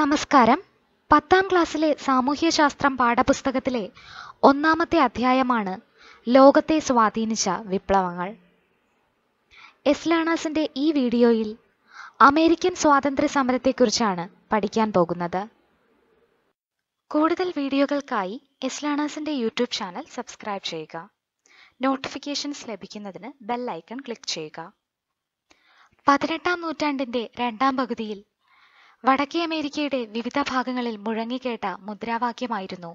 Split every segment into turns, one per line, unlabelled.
നമസ്കാരം പത്താം ക്ലാസ്സിലെ സാമൂഹ്യശാസ്ത്രം പാഠപുസ്തകത്തിലെ ഒന്നാമത്തെ അധ്യായമാണ് ലോകത്തെ സ്വാധീനിച്ച വിപ്ലവങ്ങൾ എസ് ലേണേഴ്സിൻ്റെ ഈ വീഡിയോയിൽ അമേരിക്കൻ സ്വാതന്ത്ര്യ സമരത്തെക്കുറിച്ചാണ് പഠിക്കാൻ പോകുന്നത് കൂടുതൽ വീഡിയോകൾക്കായി എസ് ലേണേഴ്സിൻ്റെ യൂട്യൂബ് ചാനൽ സബ്സ്ക്രൈബ് ചെയ്യുക നോട്ടിഫിക്കേഷൻസ് ലഭിക്കുന്നതിന് ബെൽ ഐക്കൺ ക്ലിക്ക് ചെയ്യുക പതിനെട്ടാം നൂറ്റാണ്ടിൻ്റെ രണ്ടാം പകുതിയിൽ വടക്കേ അമേരിക്കയുടെ വിവിധ ഭാഗങ്ങളിൽ മുഴങ്ങിക്കേട്ട മുദ്രാവാക്യമായിരുന്നു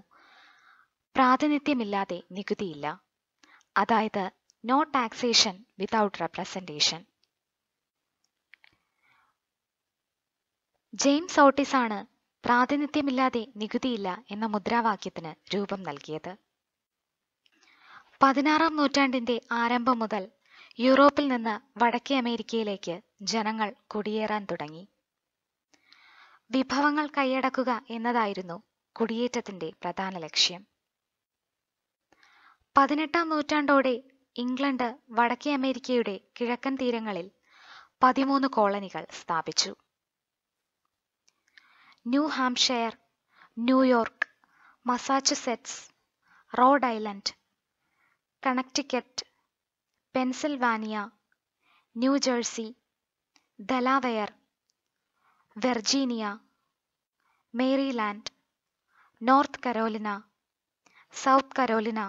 പ്രാതിനിധ്യമില്ലാതെ നികുതിയില്ല അതായത് no taxation without representation James Otis ആണ് പ്രാതിനിധ്യമില്ലാതെ നികുതിയില്ല എന്ന മുദ്രാവാക്യത്തിന് രൂപം നൽകിയത് പതിനാറാം നൂറ്റാണ്ടിന്റെ ആരംഭം മുതൽ യൂറോപ്പിൽ നിന്ന് വടക്കേ അമേരിക്കയിലേക്ക് ജനങ്ങൾ കുടിയേറാൻ തുടങ്ങി വിഭവങ്ങൾ കൈയടക്കുക എന്നതായിരുന്നു കുടിയേറ്റത്തിന്റെ പ്രധാന ലക്ഷ്യം പതിനെട്ടാം നൂറ്റാണ്ടോടെ ഇംഗ്ലണ്ട് വടക്കേ അമേരിക്കയുടെ കിഴക്കൻ തീരങ്ങളിൽ പതിമൂന്ന് കോളനികൾ സ്ഥാപിച്ചു New Hampshire New York Massachusetts Rhode Island Connecticut Pennsylvania New Jersey Delaware Virginia Maryland North Carolina South Carolina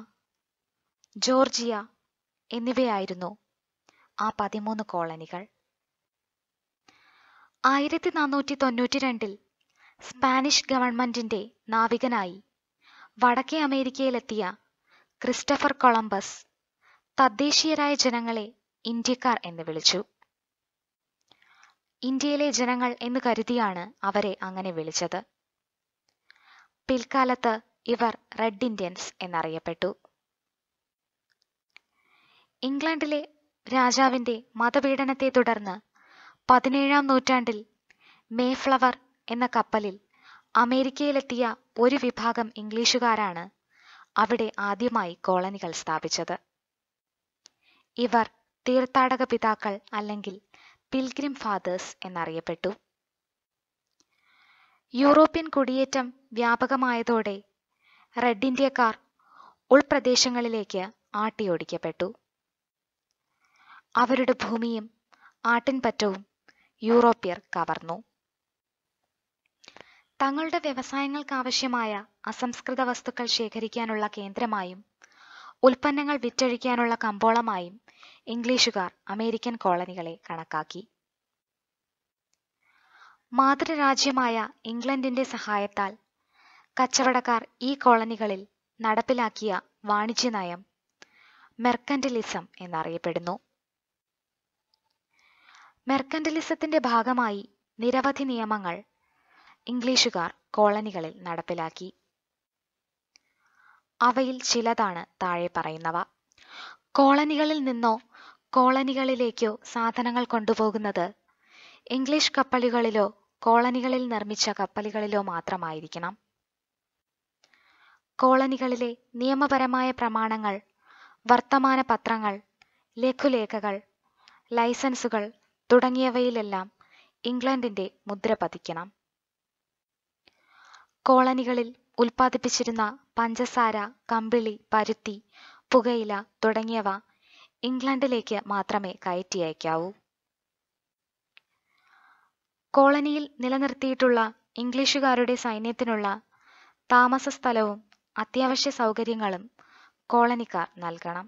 Georgia എന്നിവയായിരുന്നു ആ പതിമൂന്ന് കോളനികൾ ആയിരത്തി നാനൂറ്റി തൊണ്ണൂറ്റി രണ്ടിൽ സ്പാനിഷ് ഗവൺമെന്റിന്റെ നാവികനായി വടക്കേ അമേരിക്കയിലെത്തിയ ക്രിസ്റ്റഫർ കൊളംബസ് തദ്ദേശീയരായ ജനങ്ങളെ ഇന്ത്യക്കാർ എന്ന് വിളിച്ചു ഇന്ത്യയിലെ ജനങ്ങൾ എന്ന് കരുതിയാണ് അവരെ അങ്ങനെ വിളിച്ചത് പിൽക്കാലത്ത് ഇവർ റെഡ് ഇന്ത്യൻസ് എന്നറിയപ്പെട്ടു ഇംഗ്ലണ്ടിലെ രാജാവിന്റെ മതപീഡനത്തെ തുടർന്ന് പതിനേഴാം നൂറ്റാണ്ടിൽ മേഫ്ലവർ എന്ന കപ്പലിൽ അമേരിക്കയിലെത്തിയ ഒരു വിഭാഗം ഇംഗ്ലീഷുകാരാണ് അവിടെ ആദ്യമായി കോളനികൾ സ്ഥാപിച്ചത് ഇവർ തീർത്ഥാടക പിതാക്കൾ അല്ലെങ്കിൽ പിൽഗ്രിം ഫാദേഴ്സ് എന്നറിയപ്പെട്ടു യൂറോപ്യൻ കുടിയേറ്റം വ്യാപകമായതോടെ റെഡ് ഇന്ത്യക്കാർ ഉൾപ്രദേശങ്ങളിലേക്ക് ആട്ടിയോടിക്കപ്പെട്ടു അവരുടെ ഭൂമിയും ആട്ടിൻപറ്റവും യൂറോപ്യർ കവർന്നു തങ്ങളുടെ വ്യവസായങ്ങൾക്കാവശ്യമായ അസംസ്കൃത വസ്തുക്കൾ ശേഖരിക്കാനുള്ള കേന്ദ്രമായും ഉൽപ്പന്നങ്ങൾ വിറ്റഴിക്കാനുള്ള കമ്പോളമായും ഇംഗ്ലീഷുകാർ അമേരിക്കൻ കോളനികളെ കണക്കാക്കി മാതൃരാജ്യമായ ഇംഗ്ലണ്ടിന്റെ സഹായത്താൽ കച്ചവടക്കാർ ഈ കോളനികളിൽ നടപ്പിലാക്കിയ വാണിജ്യ നയം മെർക്കന്റിലിസം എന്നറിയപ്പെടുന്നു മെർക്കന്റിലിസത്തിന്റെ ഭാഗമായി നിരവധി നിയമങ്ങൾ ഇംഗ്ലീഷുകാർ കോളനികളിൽ നടപ്പിലാക്കി അവയിൽ ചിലതാണ് താഴെ പറയുന്നവ കോളനികളിൽ നിന്നോ കോളനികളിലേക്കോ സാധനങ്ങൾ കൊണ്ടുപോകുന്നത് ഇംഗ്ലീഷ് കപ്പലുകളിലോ കോളനികളിൽ നിർമ്മിച്ച കപ്പലുകളിലോ മാത്രമായിരിക്കണം കോളനികളിലെ നിയമപരമായ പ്രമാണങ്ങൾ വർത്തമാന പത്രങ്ങൾ ലഘുലേഖകൾ ലൈസൻസുകൾ തുടങ്ങിയവയിലെല്ലാം ഇംഗ്ലണ്ടിന്റെ മുദ്ര പതിക്കണം കോളനികളിൽ ഉൽപ്പാദിപ്പിച്ചിരുന്ന പഞ്ചസാര കമ്പിളി പരുത്തി പുകയില തുടങ്ങിയവ ഇംഗ്ലണ്ടിലേക്ക് മാത്രമേ കയറ്റി അയക്കാവൂ കോളനിയിൽ നിലനിർത്തിയിട്ടുള്ള ഇംഗ്ലീഷുകാരുടെ സൈന്യത്തിനുള്ള താമസ സ്ഥലവും അത്യാവശ്യ സൗകര്യങ്ങളും കോളനിക്കാർ നൽകണം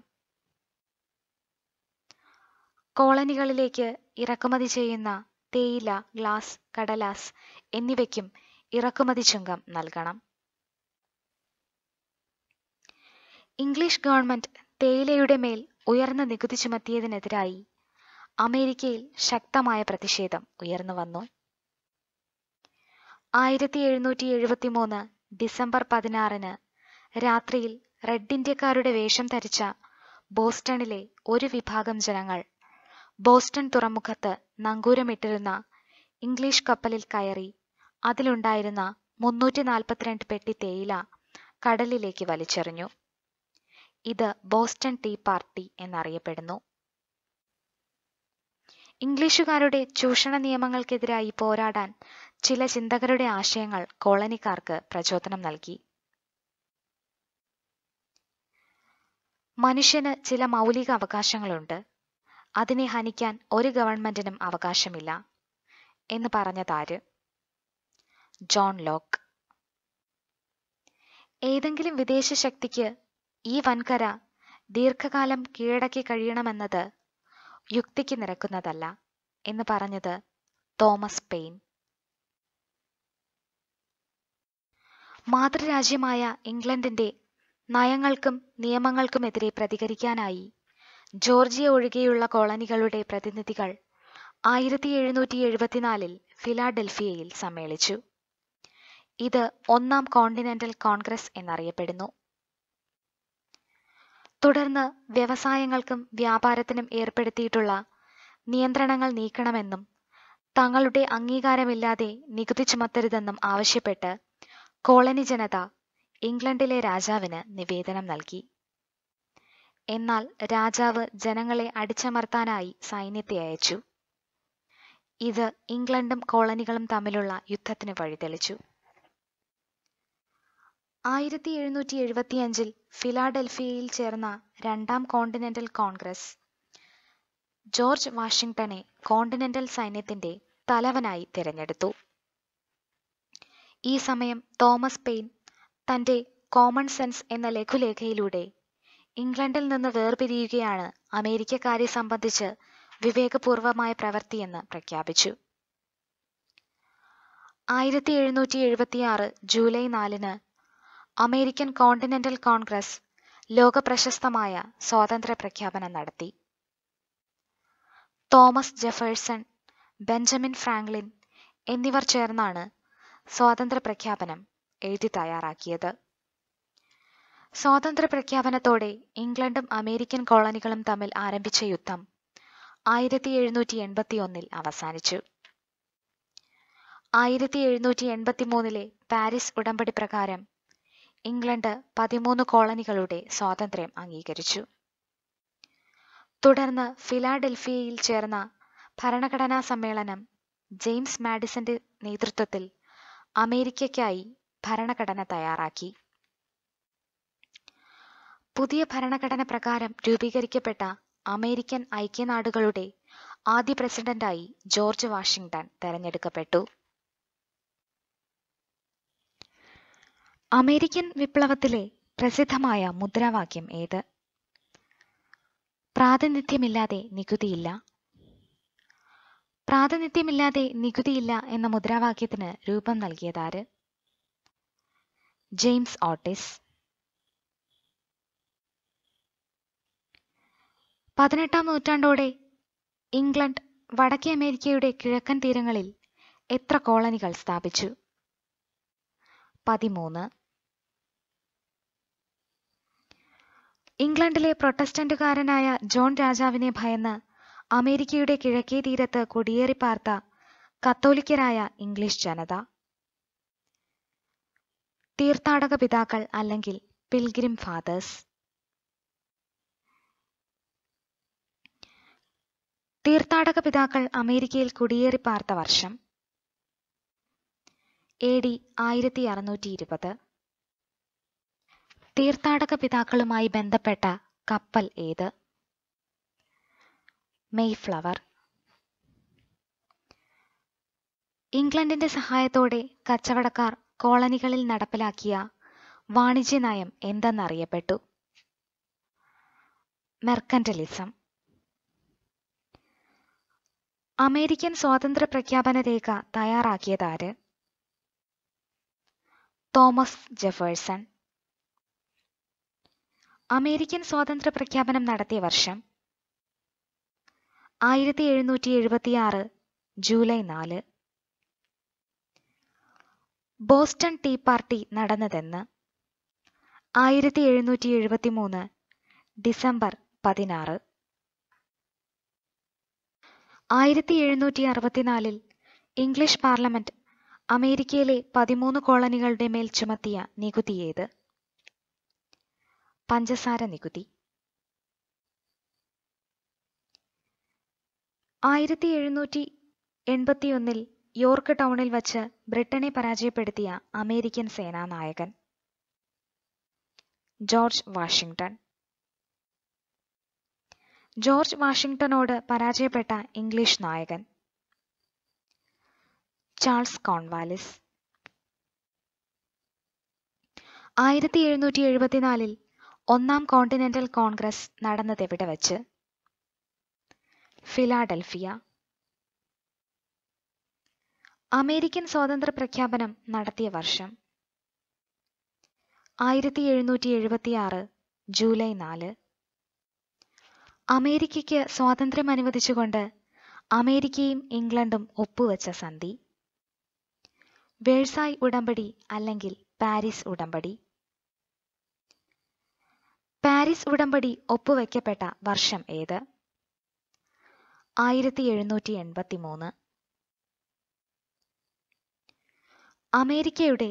കോളനികളിലേക്ക് ഇറക്കുമതി ചെയ്യുന്ന തേയില ഗ്ലാസ് കടലാസ് എന്നിവയ്ക്കും ഇറക്കുമതി ചുങ്കം നൽകണം ഇംഗ്ലീഷ് ഗവൺമെന്റ് തേയിലയുടെ മേൽ ഉയർന്ന നികുതി ചുമത്തിയതിനെതിരായി അമേരിക്കയിൽ ശക്തമായ പ്രതിഷേധം ഉയർന്നു വന്നു ആയിരത്തി എഴുന്നൂറ്റി മൂന്ന് ഡിസംബർ പതിനാറിന് രാത്രിയിൽ റെഡ് ഇന്ത്യക്കാരുടെ വേഷം ധരിച്ച ബോസ്റ്റണിലെ ഒരു വിഭാഗം ജനങ്ങൾ ബോസ്റ്റൺ തുറമുഖത്ത് നങ്കൂരമിട്ടിരുന്ന ഇംഗ്ലീഷ് കപ്പലിൽ കയറി അതിലുണ്ടായിരുന്ന മുന്നൂറ്റി നാൽപ്പത്തിരണ്ട് പെട്ടി തേയില കടലിലേക്ക് വലിച്ചെറിഞ്ഞു ഇത് ബോസ്റ്റൺ ടീ പാർട്ടി എന്നറിയപ്പെടുന്നു ഇംഗ്ലീഷുകാരുടെ ചൂഷണ നിയമങ്ങൾക്കെതിരായി പോരാടാൻ ചില ചിന്തകരുടെ ആശയങ്ങൾ കോളനിക്കാർക്ക് പ്രചോദനം നൽകി മനുഷ്യന് ചില മൗലിക അവകാശങ്ങളുണ്ട് അതിനെ ഹനിക്കാൻ ഒരു ഗവൺമെന്റിനും അവകാശമില്ല എന്ന് പറഞ്ഞതാര് ജോൺ ലോക്ക് ഏതെങ്കിലും വിദേശ ശക്തിക്ക് ഈ വൻകര ദീർഘകാലം കീഴടക്കി കഴിയണമെന്നത് യുക്തിക്ക് നിരക്കുന്നതല്ല എന്ന് പറഞ്ഞത് തോമസ് പെയിൻ മാതൃരാജ്യമായ ഇംഗ്ലണ്ടിന്റെ നയങ്ങൾക്കും നിയമങ്ങൾക്കുമെതിരെ പ്രതികരിക്കാനായി ജോർജിയ ഒഴികെയുള്ള കോളനികളുടെ പ്രതിനിധികൾ ആയിരത്തി എഴുന്നൂറ്റി എഴുപത്തിനാലിൽ ഫിലാഡൽഫിയയിൽ സമ്മേളിച്ചു ഇത് ഒന്നാം കോണ്ടിനെന്റൽ കോൺഗ്രസ് എന്നറിയപ്പെടുന്നു തുടർന്ന് വ്യവസായങ്ങൾക്കും വ്യാപാരത്തിനും ഏർപ്പെടുത്തിയിട്ടുള്ള നിയന്ത്രണങ്ങൾ നീക്കണമെന്നും തങ്ങളുടെ അംഗീകാരമില്ലാതെ നികുതി ചുമത്തരുതെന്നും ആവശ്യപ്പെട്ട് കോളനി ജനത ഇംഗ്ലണ്ടിലെ രാജാവിന് നിവേദനം നൽകി എന്നാൽ രാജാവ് ജനങ്ങളെ അടിച്ചമർത്താനായി സൈന്യത്തെ അയച്ചു ഇത് ഇംഗ്ലണ്ടും കോളനികളും തമ്മിലുള്ള യുദ്ധത്തിന് വഴിതെളിച്ചു ആയിരത്തി എഴുന്നൂറ്റി എഴുപത്തിയഞ്ചിൽ ഫിലാഡൽഫിയയിൽ ചേർന്ന രണ്ടാം കോണ്ടിനെന്റൽ കോൺഗ്രസ് ജോർജ് വാഷിംഗ്ടണെ കോണ്ടിനെന്റൽ സൈന്യത്തിന്റെ തലവനായി തിരഞ്ഞെടുത്തു ഈ സമയം തോമസ് പെയിൻ തന്റെ കോമൺ സെൻസ് എന്ന ലഘുലേഖയിലൂടെ ഇംഗ്ലണ്ടിൽ നിന്ന് വേർപിരിയുകയാണ് അമേരിക്കക്കാരെ സംബന്ധിച്ച് വിവേകപൂർവമായ പ്രവൃത്തിയെന്ന് പ്രഖ്യാപിച്ചു ആയിരത്തി എഴുന്നൂറ്റി എഴുപത്തിയാറ് ജൂലൈ നാലിന് അമേരിക്കൻ കോണ്ടിനെന്റൽ കോൺഗ്രസ് ലോകപ്രശസ്തമായ സ്വാതന്ത്ര്യ പ്രഖ്യാപനം നടത്തി തോമസ് ജെഫേഴ്സൺ ബെഞ്ചമിൻ ഫ്രാങ്ക്ലിൻ എന്നിവർ ചേർന്നാണ് സ്വാതന്ത്ര്യ പ്രഖ്യാപനം എഴുതി തയ്യാറാക്കിയത് സ്വാതന്ത്ര്യ പ്രഖ്യാപനത്തോടെ ഇംഗ്ലണ്ടും അമേരിക്കൻ കോളനികളും തമ്മിൽ ആരംഭിച്ച യുദ്ധം ആയിരത്തി എഴുന്നൂറ്റി എൺപത്തി ഒന്നിൽ അവസാനിച്ചു ആയിരത്തി എഴുന്നൂറ്റി എൺപത്തി മൂന്നിലെ പാരീസ് ഉടമ്പടി പ്രകാരം ഇംഗ്ലണ്ട് പതിമൂന്ന് കോളനികളുടെ സ്വാതന്ത്ര്യം അംഗീകരിച്ചു തുടർന്ന് ഫിലാഡൽഫിയയിൽ ചേർന്ന ഭരണഘടനാ സമ്മേളനം ജെയിംസ് മാഡിസന്റെ നേതൃത്വത്തിൽ അമേരിക്കയ്ക്കായി ഭരണഘടന തയ്യാറാക്കി പുതിയ ഭരണഘടന പ്രകാരം രൂപീകരിക്കപ്പെട്ട അമേരിക്കൻ ഐക്യനാടുകളുടെ ആദ്യ പ്രസിഡന്റായി ജോർജ് വാഷിംഗ്ടൺ തെരഞ്ഞെടുക്കപ്പെട്ടു അമേരിക്കൻ വിപ്ലവത്തിലെ പ്രസിദ്ധമായ മുദ്രാവാക്യം ഏത് പ്രാതിനിധ്യമില്ലാതെ നികുതിയില്ല പ്രാതിനിധ്യമില്ലാതെ നികുതിയില്ല എന്ന മുദ്രാവാക്യത്തിന് രൂപം നൽകിയതാര് ജെയിംസ് ഓട്ടിസ് പതിനെട്ടാം നൂറ്റാണ്ടോടെ ഇംഗ്ലണ്ട് വടക്കേ അമേരിക്കയുടെ കിഴക്കൻ തീരങ്ങളിൽ എത്ര കോളനികൾ സ്ഥാപിച്ചു പതിമൂന്ന് ഇംഗ്ലണ്ടിലെ പ്രൊട്ടസ്റ്റന്റുകാരനായ ജോൺ രാജാവിനെ ഭയന്ന് അമേരിക്കയുടെ കിഴക്കേ തീരത്ത് പാർത്ത കത്തോലിക്കരായ ഇംഗ്ലീഷ് ജനത തീർത്ഥാടക പിതാക്കൾ അല്ലെങ്കിൽ പിൽഗ്രിം ഫാദേഴ്സ് തീർത്ഥാടക പിതാക്കൾ അമേരിക്കയിൽ പാർത്ത വർഷം എ ഡി ആയിരത്തി അറുന്നൂറ്റി ഇരുപത് തീർത്ഥാടക പിതാക്കളുമായി ബന്ധപ്പെട്ട കപ്പൽ ഏത് മെയ്ഫ്ലവർ ഇംഗ്ലണ്ടിന്റെ സഹായത്തോടെ കച്ചവടക്കാർ കോളനികളിൽ നടപ്പിലാക്കിയ വാണിജ്യ നയം എന്തെന്നറിയപ്പെട്ടു മെർക്കന്റലിസം അമേരിക്കൻ സ്വാതന്ത്ര്യ പ്രഖ്യാപന രേഖ തയ്യാറാക്കിയതാര് തോമസ് ജെഫേഴ്സൺ അമേരിക്കൻ സ്വാതന്ത്ര്യ പ്രഖ്യാപനം നടത്തിയ വർഷം ആയിരത്തി എഴുന്നൂറ്റി എഴുപത്തിയാറ് ജൂലൈ നാല് ബോസ്റ്റൺ ടീ പാർട്ടി നടന്നതെന്ന് ആയിരത്തി എഴുന്നൂറ്റി എഴുപത്തി മൂന്ന് ഡിസംബർ പതിനാറ് ആയിരത്തി എഴുന്നൂറ്റി അറുപത്തിനാലിൽ ഇംഗ്ലീഷ് പാർലമെന്റ് അമേരിക്കയിലെ പതിമൂന്ന് കോളനികളുടെ മേൽ ചുമത്തിയ നികുതിയേത് പഞ്ചസാര നികുതി ആയിരത്തി എഴുന്നൂറ്റി എൺപത്തിയൊന്നിൽ യോർക്ക് ടൗണിൽ വച്ച് ബ്രിട്ടനെ പരാജയപ്പെടുത്തിയ അമേരിക്കൻ സേനാനായകൻ ജോർജ് വാഷിങ്ടൺ ജോർജ് വാഷിങ്ടണോട് പരാജയപ്പെട്ട ഇംഗ്ലീഷ് നായകൻ ചാൾസ് കോൺവാലിസ് ആയിരത്തി എഴുന്നൂറ്റി എഴുപത്തിനാലിൽ ഒന്നാം കോണ്ടിനെന്റൽ കോൺഗ്രസ് നടന്നതെവിടെ വച്ച് ഫിലാഡൽഫിയ അമേരിക്കൻ സ്വാതന്ത്ര്യ പ്രഖ്യാപനം നടത്തിയ വർഷം ആയിരത്തി എഴുന്നൂറ്റി എഴുപത്തിയാറ് ജൂലൈ നാല് അമേരിക്കയ്ക്ക് സ്വാതന്ത്ര്യം അനുവദിച്ചുകൊണ്ട് അമേരിക്കയും ഇംഗ്ലണ്ടും ഒപ്പുവെച്ച സന്ധി വേഴ്സായ് ഉടമ്പടി അല്ലെങ്കിൽ പാരീസ് ഉടമ്പടി പാരീസ് ഉടമ്പടി ഒപ്പുവെക്കപ്പെട്ട വർഷം ഏത് ആയിരത്തി എഴുന്നൂറ്റി എൺപത്തി മൂന്ന് അമേരിക്കയുടെ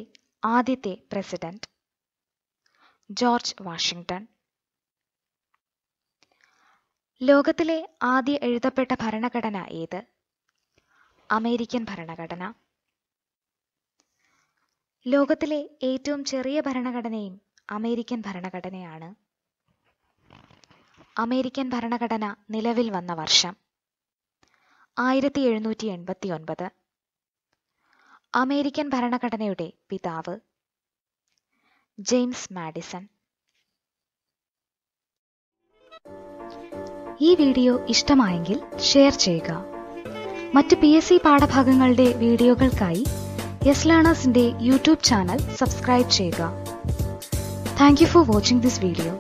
ആദ്യത്തെ പ്രസിഡന്റ് ജോർജ് വാഷിംഗ്ടൺ ലോകത്തിലെ ആദ്യ എഴുതപ്പെട്ട ഭരണഘടന ഏത് അമേരിക്കൻ ഭരണഘടന ലോകത്തിലെ ഏറ്റവും ചെറിയ ഭരണഘടനയും അമേരിക്കൻ ഭരണഘടനയാണ് അമേരിക്കൻ ഭരണഘടന നിലവിൽ വന്ന വർഷം ആയിരത്തി എഴുന്നൂറ്റി എൺപത്തി ഒൻപത് അമേരിക്കൻ ഭരണഘടനയുടെ പിതാവ് ജെയിംസ് മാഡിസൺ ഈ വീഡിയോ ഇഷ്ടമായെങ്കിൽ ഷെയർ ചെയ്യുക മറ്റ് പി എസ് സി പാഠഭാഗങ്ങളുടെ വീഡിയോകൾക്കായി യെസ് ലേണേഴ്സിൻ്റെ യൂട്യൂബ് ചാനൽ സബ്സ്ക്രൈബ് ചെയ്യുക thank you for watching this video